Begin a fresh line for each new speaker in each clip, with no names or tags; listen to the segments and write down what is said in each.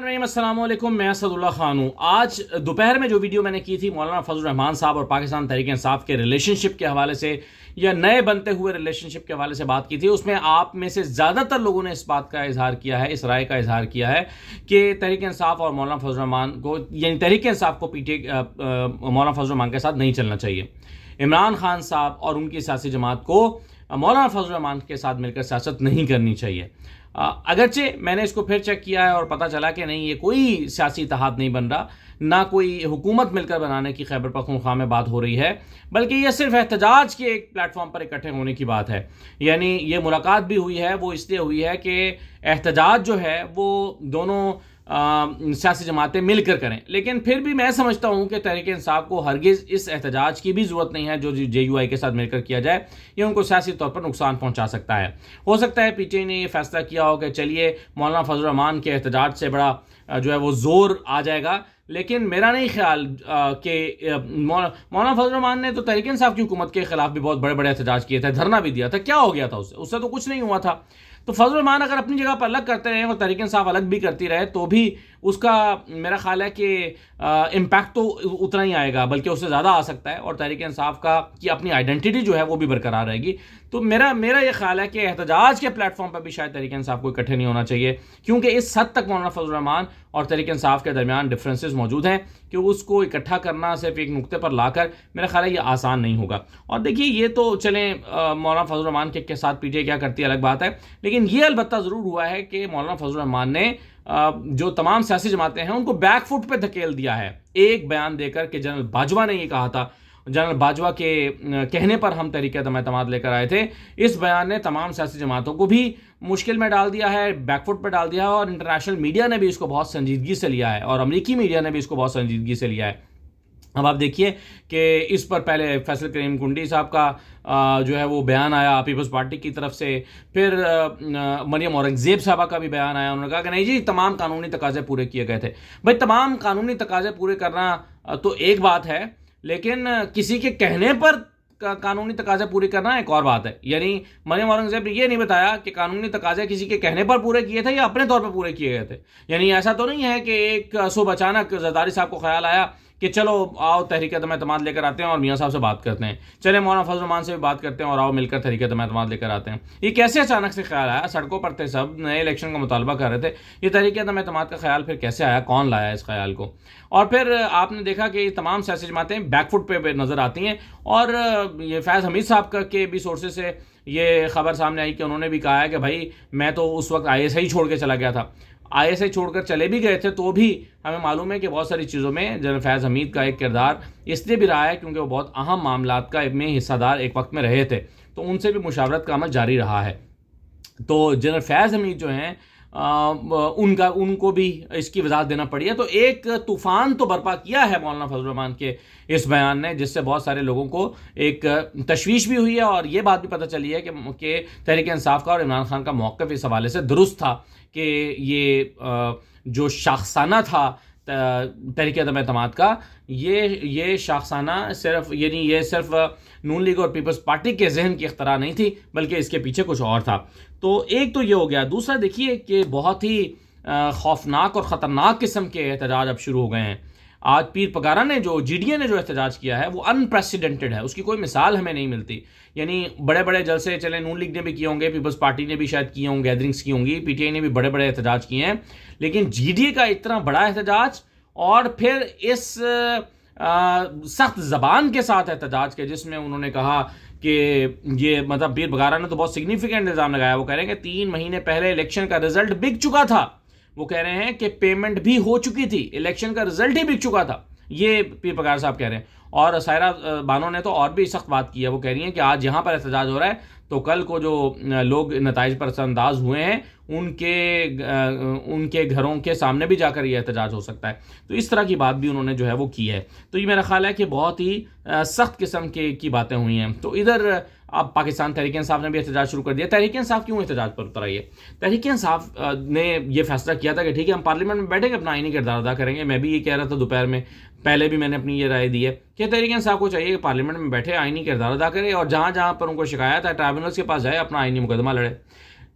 मैं सदुल्ला खान हूँ आज दोपहर में जो वीडियो मैंने की थी मौलाना फजल रहमान साहब और पाकिस्तान तहरीक इंसाफ के रिलेशनशिप के हवाले से या नए बनते हुए रिलेशनशिप के हवाले से बात की थी उसमें आप में से ज़्यादातर लोगों ने इस बात का इजहार किया है इस राय का इजहार किया है कि तहरीक इंसाफ और मौलाना फजल रहमान को यानी तहरीक इंसाफ को पीटे मौलाना फजल रहमान के साथ नहीं चलना चाहिए इमरान खान साहब और उनकी सियासी जमात को मौलाना फजल रहमान के साथ मिलकर सियासत नहीं करनी चाहिए अगरचे मैंने इसको फिर चेक किया है और पता चला कि नहीं ये कोई सियासी इतिहाद नहीं बन रहा ना कोई हुकूमत मिलकर बनाने की खैबर पखनखा में बात हो रही है बल्कि यह सिर्फ एहतजाज के एक प्लेटफॉर्म पर इकट्ठे होने की बात है यानी ये मुलाकात भी हुई है वो इसलिए हुई है कि एहतजाज जो है वो दोनों सियासी जमातें मिलकर करें लेकिन फिर भी मैं समझता हूं कि तहरीक इंसाफ को हरगिज़ इस एहतजाज की भी ज़रूरत नहीं है जो जे यू आई के साथ मिलकर किया जाए यह उनको सियासी तौर पर नुकसान पहुंचा सकता है हो सकता है पीटीआई ने यह फैसला किया हो कि चलिए मौलाना फजल रमान के एहतजाज से बड़ा जो है वो ज़ोर आ जाएगा लेकिन मेरा नहीं ख्याल कि मौलाना फजल रहमान ने तो तहरीक इंसाफ की हुकूमत के खिलाफ भी बहुत बड़े बड़े एहतजाज किए थे धरना भी दिया था क्या हो गया था उससे उससे तो कुछ नहीं हुआ था तो फजल रमान अगर अपनी जगह पर अलग करते रहें और तरीके साफ अलग भी करती रहे तो भी उसका मेरा ख्याल है कि इम्पैक्ट तो उतना ही आएगा बल्कि उससे ज़्यादा आ सकता है और तहरीक साफ का कि अपनी आइडेंटिटी जो है वो भी बरकरार रहेगी तो मेरा मेरा ये ख्याल है कि एहतजाज के प्लेटफॉर्म पर भी शायद तरीके इंसाफ को इकट्ठे नहीं होना चाहिए क्योंकि इस हद तक मौलाना फजल रहमान और तहरीक इंसाफ के दरमियान डिफ्रेंस मौजूद हैं कि उसको इकट्ठा करना सिर्फ एक नुकते पर लाकर मेरा ख्याल है ये आसान नहीं होगा और देखिए ये तो चलें मौलाना फजल रहमान के साथ पीटीए क्या करती है अलग बात है लेकिन लेकिन ये अलबत्ता ज़रूर हुआ है कि मौलाना फजल रहमान ने जो तमाम सियासी जमातें हैं उनको बैकफुट पर धकेल दिया है एक बयान देकर के जनरल बाजवा ने ये कहा था जनरल बाजवा के कहने पर हम तरीके एतमाद लेकर आए थे इस बयान ने तमाम सियासी जमातों को भी मुश्किल में डाल दिया है बैकफुट पर डाल दिया है और इंटरनेशनल मीडिया ने भी इसको बहुत संजीदगी से लिया है और अमरीकी मीडिया ने भी इसको बहुत संजीदगी से लिया है अब आप देखिए कि इस पर पहले फैसल करीम कुंडी साहब का जो है वो बयान आया पीपल्स पार्टी की तरफ से फिर मरियम औरंगजेब साहबा का भी बयान आया उन्होंने कहा कि नहीं जी तमाम कानूनी तकाजे पूरे किए गए थे भाई तमाम कानूनी तकाजे पूरे करना तो एक बात है लेकिन किसी के कहने पर कानूनी तकाजे पूरे करना एक और बात है यानी मरियम औरंगजेब ने यह नहीं बताया कि कानूनी तकाजे किसी के कहने पर पूरे किए थे या अपने तौर पर पूरे किए गए थे यानी ऐसा तो नहीं है कि एक सुबह अचानक जरदारी साहब को ख्याल आया कि चलो आओ तहरीक तमाद लेकर आते हैं और मियाँ साहब से बात करते हैं चले फजल रमान से भी बात करते हैं और आओ मिलकर तहरीक तमाद लेकर आते हैं ये कैसे अचानक से ख्याल आया सड़कों पर थे सब नए इलेक्शन का मुतालबा कर रहे थे ये तहरीक तमाद का ख्याल फिर कैसे आया कौन लाया इस ख्याल को और फिर आपने देखा कि तमाम सियासी जमातें बैकफुट पर नज़र आती हैं और ये फैज़ हमीद साहब का के भी सोर्सेज से ये खबर सामने आई कि उन्होंने भी कहा है कि भाई मैं तो उस वक्त आई आई छोड़ के चला गया था आई आईएसआई छोड़कर चले भी गए थे तो भी हमें मालूम है कि बहुत सारी चीज़ों में जनरल फैज़ हमीद का एक किरदार इसलिए भी रहा है क्योंकि वो बहुत अहम मामला का में हिस्सादार एक वक्त में रहे थे तो उनसे भी मुशावरत का अमल जारी रहा है तो जनरल फैज़ हमीद जो हैं उनका उनको भी इसकी वजह देना पड़ी है तो एक तूफान तो बर्पा किया है मौलाना फजल रहमान के इस बयान ने जिससे बहुत सारे लोगों को एक तशवीश भी हुई है और ये बात भी पता चली है कि, कि तहरीक इंसाफ का और इमरान खान का मौक़ इस हवाले से दुरुस्त था कि ये जो शाखसाना था तहरीक अदम अतमाद का ये ये शाखसाना सिर्फ यानी ये सिर्फ नून लीग और पीपल्स पार्टी के जहन की अख्तरा नहीं थी बल्कि इसके पीछे कुछ और था तो एक तो ये हो गया दूसरा देखिए कि बहुत ही खौफनाक और ख़तरनाक किस्म के एहतजाज अब शुरू हो गए हैं आज पीर पगारा ने जो जी ने जो एहतजाज किया है वो अनप्रेसिडेंटेड है उसकी कोई मिसाल हमें नहीं मिलती यानी बड़े बड़े जलसे चले नून लीग ने भी किए होंगे पीपल्स पार्टी ने भी शायद किए होंगे गैदरिंग्स की होंगी पीटीआई ने भी बड़े बड़े एहतजाज किए हैं लेकिन जी का इतना बड़ा एहतजाज और फिर इस सख्त जबान के साथ एहतजाज के जिसमें उन्होंने कहा कि ये मतलब बीर बघारा ने तो बहुत सिग्निफिकेंट निज़ाम लगाया वो कह रहे हैं कि तीन महीने पहले इलेक्शन का रिजल्ट बिक चुका था वो कह रहे हैं कि पेमेंट भी हो चुकी थी इलेक्शन का रिजल्ट ही बिक चुका था ये पी प्रकाश साहब कह रहे हैं और सायरा बानो ने तो और भी सख्त बात की है वो कह रही हैं कि आज यहाँ पर एहतजाज हो रहा है तो कल को जो लोग नतज पर अंदाज हुए हैं उनके उनके घरों के सामने भी जाकर ये एहतजाज हो सकता है तो इस तरह की बात भी उन्होंने जो है वो की है तो ये मेरा ख्याल है कि बहुत ही सख्त किस्म के की बातें हुई हैं तो इधर अब पाकिस्तान तहरीक इंसाफ ने भी एहतजाज शुरू कर दिया तहरीक इंसाफ क्यों एहतजाज पर उतर आई है तहरीक इंसाफ ने यह फैसला किया था कि ठीक है हम पार्लियामेंट में बैठे अपना आईनी किरदार अदा करेंगे मैं भी ये कह रहा था दोपहर में पहले भी मैंने अपनी ये राय दी है कि तहरीक इंसाफ को चाहिए कि पार्लियामेंट में बैठे आईनी किरदार अदा करे और जहाँ जहाँ पर उनको शिकायत है ट्राइब्यूनल्स के पास जाए अपना आइनी मुकदमा लड़े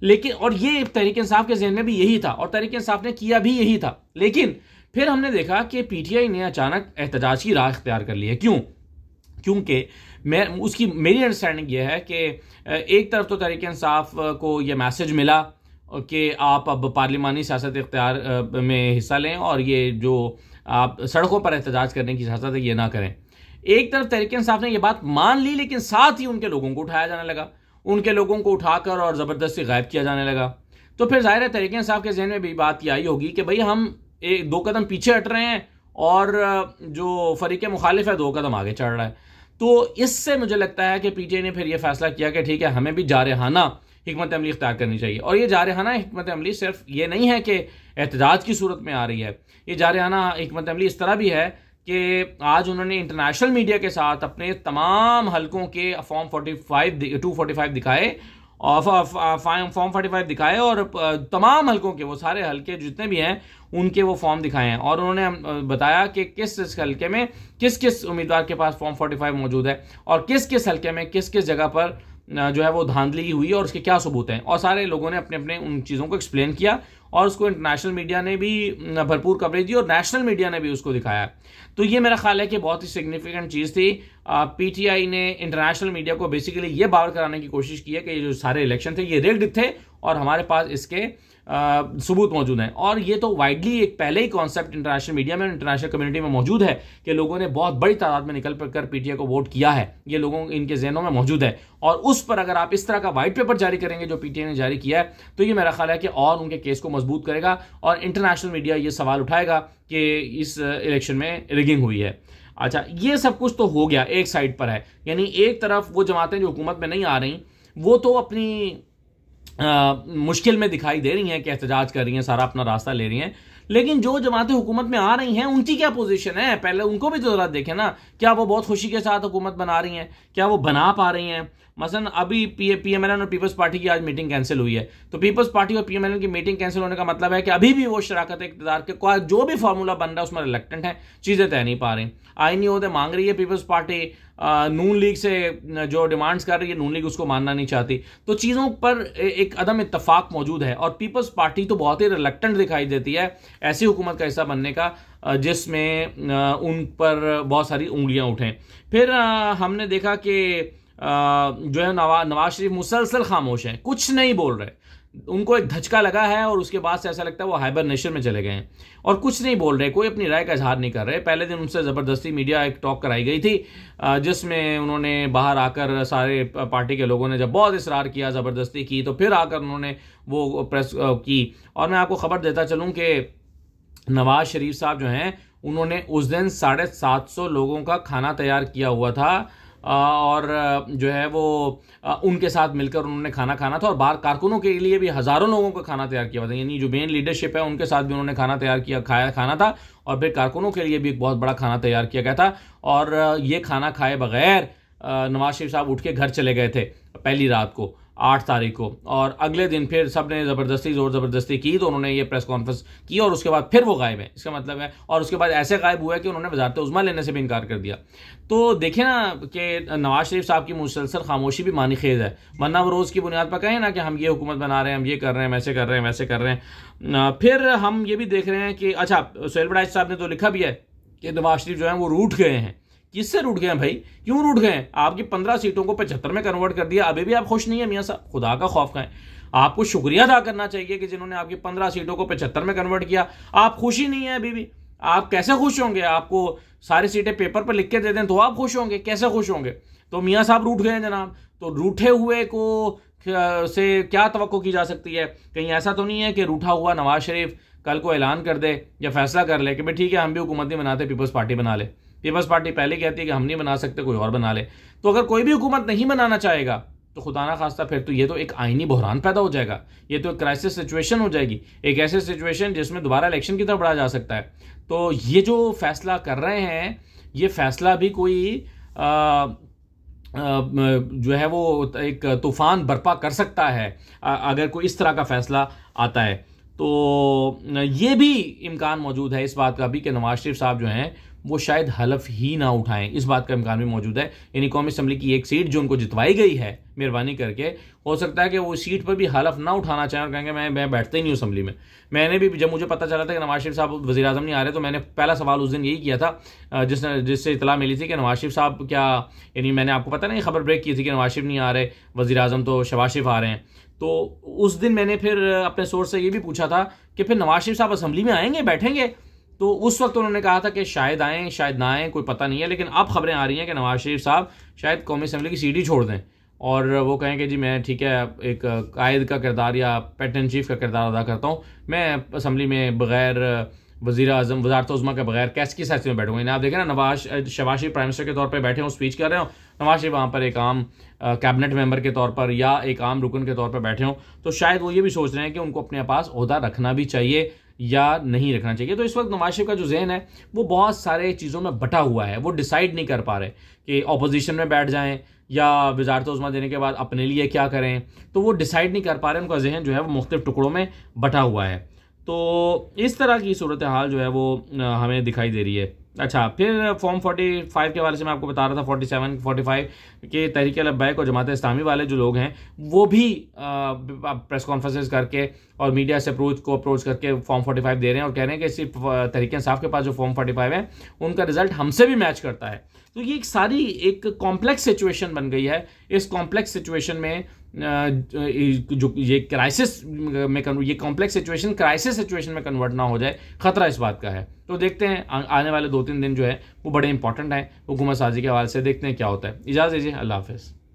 लेकिन और ये तहरीक इंसाफ के जहन में भी यही था और तहरीक इंसाफ ने किया भी यही था लेकिन फिर हमने देखा कि पीटीआई ने अचानक एहतजाज की राह अख्तियार कर ली है क्यों क्योंकि मैं उसकी मेरी अंडरस्टैंडिंग ये है कि एक तरफ तो तहरीक इंसाफ को यह मैसेज मिला कि आप अब पार्लिमानी सियासत इख्तियार में हिस्सा लें और ये जो आप सड़कों पर एहतजाज करने की सियासत है ये ना करें एक तरफ तहरीक इंसाफ ने यह बात मान ली लेकिन साथ ही उनके लोगों को उठाया जाने लगा उनके लोगों को उठाकर और ज़बरदस्ती गायब किया जाने लगा तो फिर ज़ाहिर है तहरीक इंसाफ के जहन में भी बात यह आई होगी कि भाई हम एक दो कदम पीछे हट रहे हैं और जो फरीक मुखालिफ है दो कदम आगे चढ़ रहा है तो इससे मुझे लगता है कि पीटीए ने फिर यह फैसला किया कि ठीक है हमें भी जारहाना हमत अमली इख्तियार करनी चाहिए और ये जारहाना हमत अमली सिर्फ ये नहीं है कि एहतजाज की सूरत में आ रही है ये जारहाना हमत अमली इस तरह भी है कि आज उन्होंने इंटरनेशनल मीडिया के साथ अपने तमाम हलकों के form forty five to forty five दिखाए फॉर्म फोर्टी फाइव दिखाए और तमाम हलकों के वो सारे हलके जितने भी हैं उनके वो फॉर्म दिखाए हैं और उन्होंने हम बताया कि किस किस हलके में किस किस उम्मीदवार के पास फॉर्म फोर्टी फाइव मौजूद है और किस किस हलके में किस किस जगह पर जो है वो धांधली हुई और उसके क्या सबूत हैं और सारे लोगों ने अपने अपने उन चीज़ों को एक्सप्लेन किया और उसको इंटरनेशनल मीडिया ने भी भरपूर कवरेज दी और नेशनल मीडिया ने भी उसको दिखाया तो ये मेरा ख्याल है कि बहुत ही सिग्निफिकेंट चीज़ थी पीटीआई ने इंटरनेशनल मीडिया को बेसिकली ये बावर कराने की कोशिश की है कि ये जो सारे इलेक्शन थे ये रिग्ड थे और हमारे पास इसके सबूत मौजूद हैं और ये तो वाइडली एक पहले ही कॉन्सेप्ट इंटरनेशनल मीडिया में इंटरनेशनल कम्युनिटी में मौजूद है कि लोगों ने बहुत बड़ी तादाद में निकल कर पीटीए को वोट किया है ये लोगों इनके जहनों में मौजूद है और उस पर अगर आप इस तरह का वाइट पेपर जारी करेंगे जो पीटीए ने जारी किया है तो ये मेरा ख्याल है कि और उनके केस को मजबूत करेगा और इंटरनेशनल मीडिया ये सवाल उठाएगा कि इस इलेक्शन में रिगिंग हुई है अच्छा ये सब कुछ तो हो गया एक साइड पर है यानी एक तरफ वो जमातें जो हुकूमत में नहीं आ रही वो तो अपनी मुश्किल में दिखाई दे रही हैं कि एहतजाज कर रही हैं सारा अपना रास्ता ले रही हैं लेकिन जो जमातें हुकूमत में आ रही हैं उनकी क्या पोजीशन है पहले उनको भी तो ज़रा देखें ना क्या वो बहुत खुशी के साथ हुकूमत बना रही हैं क्या वो बना पा रही हैं मसलन अभी पी पीएमएलएन और पीपल्स पार्टी की आज मीटिंग कैंसिल हुई है तो पीपल्स पार्टी और पीएमएलएन की मीटिंग कैंसिल होने का मतलब है कि अभी भी वो शराकत इकतदार के जो भी फार्मूला बन रहा है उसमें रिलेक्टेंट है चीज़ें तय नहीं पा रही आई नहीं होते मांग रही है पीपल्स पार्टी नून लीग से जो डिमांड्स कर रही है नून लीग उसको मानना नहीं चाहती तो चीज़ों पर एक अदम इतफाक मौजूद है और पीपल्स पार्टी तो बहुत ही रिलेक्टेंट दिखाई देती है ऐसी हुकूमत का हिस्सा बनने का जिसमें उन पर बहुत सारी उंगलियां उठें फिर हमने देखा कि जो है नवा नवाज शरीफ मुसलसल खामोश हैं कुछ नहीं बोल रहे उनको एक धचका लगा है और उसके बाद से ऐसा लगता है वो हाइबर नेशन में चले गए हैं और कुछ नहीं बोल रहे कोई अपनी राय का इजहार नहीं कर रहे पहले दिन उनसे ज़बरदस्ती मीडिया एक टॉक कराई गई थी जिसमें उन्होंने बाहर आकर सारे पार्टी के लोगों ने जब बहुत इसरार किया ज़बरदस्ती की तो फिर आकर उन्होंने वो प्रेस की और मैं आपको खबर देता चलूँ कि नवाज शरीफ साहब जो हैं उन्होंने उस दिन साढ़े सात सौ लोगों का खाना तैयार किया हुआ था और जो है वो उनके साथ मिलकर उन्होंने खाना खाना था और बाहर कारकुनों के लिए भी हज़ारों लोगों का खाना तैयार किया था यानी जो मेन लीडरशिप है उनके साथ भी उन्होंने खाना तैयार किया खाया खाना था और फिर कारकुनों के लिए भी एक बहुत बड़ा खाना तैयार किया गया था और ये खाना खाए बगैर नवाज शरीफ साहब उठ के घर चले गए थे पहली रात को आठ तारीख को और अगले दिन फिर सब ने ज़बरदस्ती ज़ोर ज़बरदस्ती की तो उन्होंने ये प्रेस कॉन्फ्रेंस की और उसके बाद फिर वो गायब है इसका मतलब है और उसके बाद ऐसे गायब हुआ है कि उन्होंने वजारत उजमा लेने से भी इनकार कर दिया तो देखे ना कि नवाज शरीफ साहब की मुसलसल खामोशी भी मानी खेज है वरना वो रोज़ की बुनियाद पर कहें ना कि हम ये हुकूमत बना रहे हैं हम ये कर रहे हैं वैसे कर रहे हैं वैसे कर रहे हैं फिर हम ये भी देख रहे हैं कि अच्छा सोहेल बड़ाज साहब ने तो लिखा भी है कि नवाज शरीफ जो है वो रूठ गए हैं किससे रूट गए भाई क्यों रूट गए आपकी पंद्रह सीटों को पचहत्तर में कन्वर्ट कर दिया अभी भी आप खुश नहीं है मियाँ साहब खुदा का खौफ खाएं आपको शुक्रिया अदा करना चाहिए कि जिन्होंने आपकी पंद्रह सीटों को पचहत्तर में कन्वर्ट किया आप खुश ही नहीं है अभी भी आप कैसे खुश होंगे आपको सारी सीटें पेपर पर लिख के दे दें तो आप खुश होंगे कैसे खुश होंगे तो मियाँ साहब रूठ गए जनाब तो रूठे हुए को से क्या तो की जा सकती है कहीं ऐसा तो नहीं है कि रूठा हुआ नवाज शरीफ कल को ऐलान कर दे या फैसला कर ले कि भाई ठीक है हम भी हुकूमत नहीं बनाते पीपल्स पार्टी बना ले पीपल्स पार्टी पहले कहती है कि हम नहीं बना सकते कोई और बना ले तो अगर कोई भी हुकूमत नहीं बनाना चाहेगा तो खुदा ना खास्ता फिर तो ये तो एक आइनी बहरान पैदा हो जाएगा ये तो एक क्राइसिस सिचुएशन हो जाएगी एक ऐसे सिचुएशन जिसमें दोबारा इलेक्शन की तरफ बढ़ा जा सकता है तो ये जो फैसला कर रहे हैं ये फैसला भी कोई आ, जो है वो एक तूफान बर्पा कर सकता है अगर कोई इस तरह का फैसला आता है तो ये भी इम्कान मौजूद है इस बात का भी कि नवाज शरीफ साहब जो हैं वो शायद हलफ ही ना उठाएं इस बात का इम्कान भी मौजूद है यानी कौमी असम्बली की एक सीट जो उनको जितवाई गई है मेहरबानी करके हो सकता है कि वो सीट पर भी हलफ ना उठाना चाहें और कहेंगे मैं मैं बैठते ही नहीं हूँ असम्बली में मैंने भी जब मुझे पता चला था कि नवाज शरीफ साहब वजी अजम नहीं आ रहे तो मैंने पहला सवाल उस दिन यही किया था जिसने जिससे इतला मिली थी कि नवाज शरीफ साहब क्या यानी मैंने आपको पता नहीं खबर ब्रेक की थी कि नवाज शरीफ नहीं आ रहे वजी अजम तो शबाज शरीफ आ रहे हैं तो उस दिन मैंने फिर अपने सोर्स से ये भी पूछा था कि फिर नवाज शरीफ साहब असम्बली में आएंगे बैठेंगे तो उस वक्त उन्होंने कहा था कि शायद आएँ शायद ना आएँ कोई पता नहीं है लेकिन अब खबरें आ रही हैं कि नवाज शरीफ साहब शायद कौमी असम्बली की सीढ़ी छोड़ दें और वो कहें कि जी मैं ठीक है एक कायद का किरदार या पैटर्न चीफ का किरदार अदा करता हूँ मैं असम्बली में बगैर वजी अजम वजारत उजमा के बगैर कैसे की हैसियत में बैठूंगा आप देखें ना नवाज शबाज शरीफ प्राइम मिनिस्टर के तौर पर बैठे हों स्पीच कर रहे हो नवाज शरीफ वहाँ पर एक आम कैबिनेट मेंबर के तौर पर या एक आम रुकन के तौर पर बैठे हों तो शायद वो ये भी सोच रहे हैं कि उनको अपने पास अहदा रखना भी चाहिए या नहीं रखना चाहिए तो इस वक्त नवाज शरीफ का जो जहन है वो बहुत सारे चीज़ों में बटा हुआ है वो डिसाइड नहीं कर पा रहे कि अपोजिशन में बैठ जाएं या वजारत उजमा देने के बाद अपने लिए क्या करें तो वो डिसाइड नहीं कर पा रहे उनका जहन जो है वो मुख्तु टुकड़ों में बटा हुआ है तो इस तरह की सूरत हाल जो है वो हमें दिखाई दे रही है अच्छा फिर फॉर्म 45 के बारे से मैं आपको बता रहा था 47, 45 के तरीके लब्बैक और जमात इस्लामी वाले जो लोग हैं वो भी आ, प्रेस कॉन्फ्रेंसेस करके और मीडिया से अप्रोच को अप्रोच करके फॉर्म 45 दे रहे हैं और कह रहे हैं कि सिर्फ तरीके साहब के पास जो फॉर्म 45 है उनका रिजल्ट हमसे भी मैच करता है तो ये एक सारी एक कॉम्प्लेक्स सिचुएशन बन गई है इस कॉम्प्लेक्स सिचुएशन में जो ये क्राइसिस में ये कॉम्प्लेक्स सिचुएशन क्राइसिस सिचुएशन में कन्वर्ट ना हो जाए खतरा इस बात का है तो देखते हैं आने वाले दो तीन दिन जो है वो बड़े इंपॉर्टेंट हैं हुकूमत साजी के हवाले से देखते हैं क्या होता है इजाज़ दीजिए अल्लाह हाफिज़